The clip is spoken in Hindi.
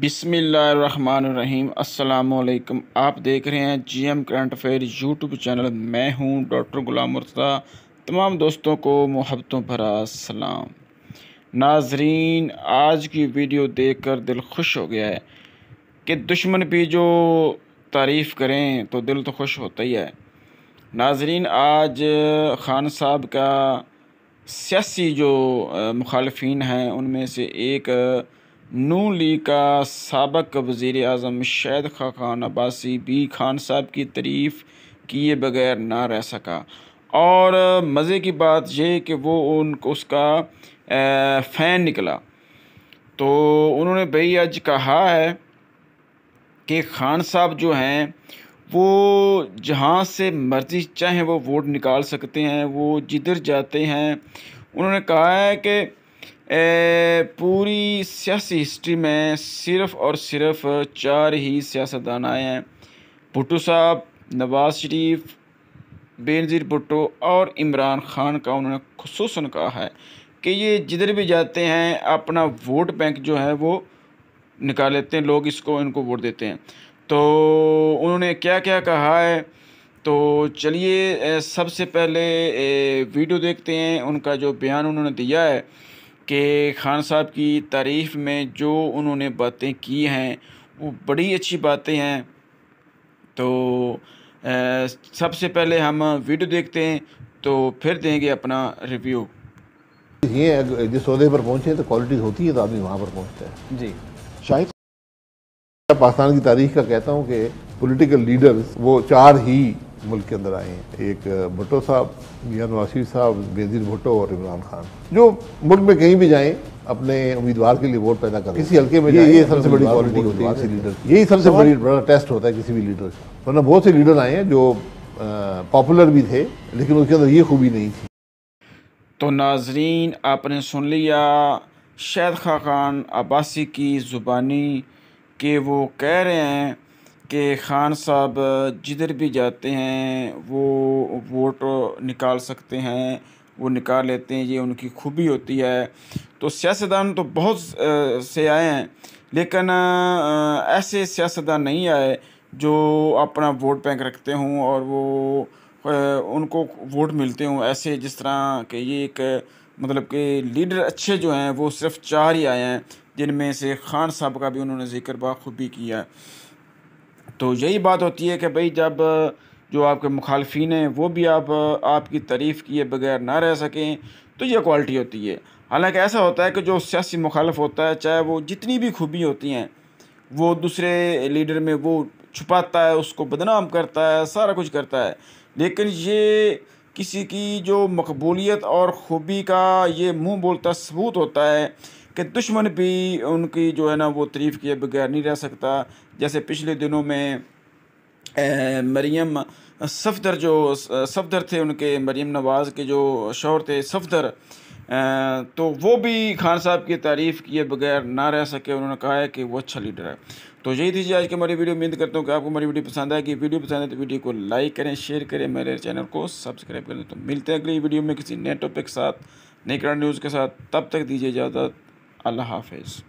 बिसमीम् अल्लाम आप देख रहे हैं G M current affair YouTube channel मैं हूं डॉक्टर गुलाम मुर्तदा तमाम दोस्तों को मोहब्बतों भरा सलाम नाजरीन आज की वीडियो देख कर दिल खुश हो गया है कि दुश्मन भी जो तारीफ़ करें तो दिल तो खुश होता ही है नाजरीन आज खान साहब का सियासी जो मुखालफन हैं उनमें से एक नू ली का सबक वज़ी अजम शैद खा खान अब्बासी भी खान साहब की तरीफ किए बगैर ना रह सका और मज़े की बात यह कि वो उन उसका फ़ैन निकला तो उन्होंने भाई आज कहा है कि खान साहब जो हैं वो जहाँ से मर्ज़ी चाहें वो वोट निकाल सकते हैं वो जिधर जाते हैं उन्होंने कहा है कि पूरी सियासी हिस्ट्री में सिर्फ और सिर्फ चार ही सियासतदान आए हैं भुटो साहब नवाज़ शरीफ बेनज़ीर भुटो और इमरान खान का उन्होंने खसूस कहा है कि ये जिधर भी जाते हैं अपना वोट बैंक जो है वो निकाल लेते हैं लोग इसको इनको वोट देते हैं तो उन्होंने क्या क्या कहा है तो चलिए सबसे पहले वीडियो देखते हैं उनका जो बयान उन्होंने दिया है कि खान साहब की तारीफ़ में जो उन्होंने बातें की हैं वो बड़ी अच्छी बातें हैं तो सबसे पहले हम वीडियो देखते हैं तो फिर देंगे अपना रिव्यू ये जिस सौदे पर पहुँचे तो क्वालिटी होती है तो आदमी वहाँ पर पहुँचता है जी शायद पाकिस्तान की तारीख का कहता हूँ कि पॉलिटिकल लीडर्स वो चार ही मुल्क के अंदर आई हैं एक भुट्टो साहब या नवासी साहब बेजीर भुट्टो और इमरान खान जो मुल्क में कहीं भी जाएं अपने उम्मीदवार के लिए वोट पैदा करें किसी हल्के में ये सबसे बड़ी क्वालिटी होती है किसी लीडर यही सबसे तो बड़ी बड़ा टेस्ट होता है किसी भी लीडर का वरना बहुत से लीडर आए हैं जो पॉपुलर भी थे लेकिन उसके अंदर ये खूबी नहीं थी तो नाजरीन आपने सुन लिया शायद खान अब्बासी की ज़ुबानी के वो कह रहे हैं कि खान साहब जिधर भी जाते हैं वो वोट निकाल सकते हैं वो निकाल लेते हैं ये उनकी खूबी होती है तो सियासतदान तो बहुत से आए हैं लेकिन ऐसे सियासतदान नहीं आए जो अपना वोट बैंक रखते हों और वो उनको वोट मिलते हों ऐसे जिस तरह के ये एक मतलब कि लीडर अच्छे जो हैं वो सिर्फ चार ही आए हैं जिनमें से खान साहब का भी उन्होंने जिक्र बखूबी किया तो यही बात होती है कि भाई जब जो आपके मुखालफी हैं वो भी आप आपकी तारीफ़ किए बगैर ना रह सकें तो ये क्वालिटी होती है हालांकि ऐसा होता है कि जो सियासी मुखालफ होता है चाहे वो जितनी भी खूबी होती हैं वो दूसरे लीडर में वो छुपाता है उसको बदनाम करता है सारा कुछ करता है लेकिन ये किसी की जो मकबूलीत और खूबी का ये मुँह बोलता सबूत होता है कि दुश्मन भी उनकी जो है ना वो तारीफ़ किए बगैर नहीं रह सकता जैसे पिछले दिनों में मरीम सफदर जो सफदर थे उनके मरीम नवाज़ के जो शोर थे सफदर तो वो भी खान साहब की तारीफ़ किए बगैर ना रह सके उन्होंने कहा है कि वो अच्छा लीडर है तो यही थी आज की हमारी वीडियो उम्मीद करता हूँ कि आपको हमारी वीडियो पसंद आएगी वीडियो पसंद है तो वीडियो को लाइक करें शेयर करें मेरे चैनल को सब्सक्राइब करें तो मिलते हैं अगली वीडियो में किसी नए टॉपिक के साथ नई करंट न्यूज़ के साथ तब तक दीजिए इजाज़त अल्लाह हाफिज़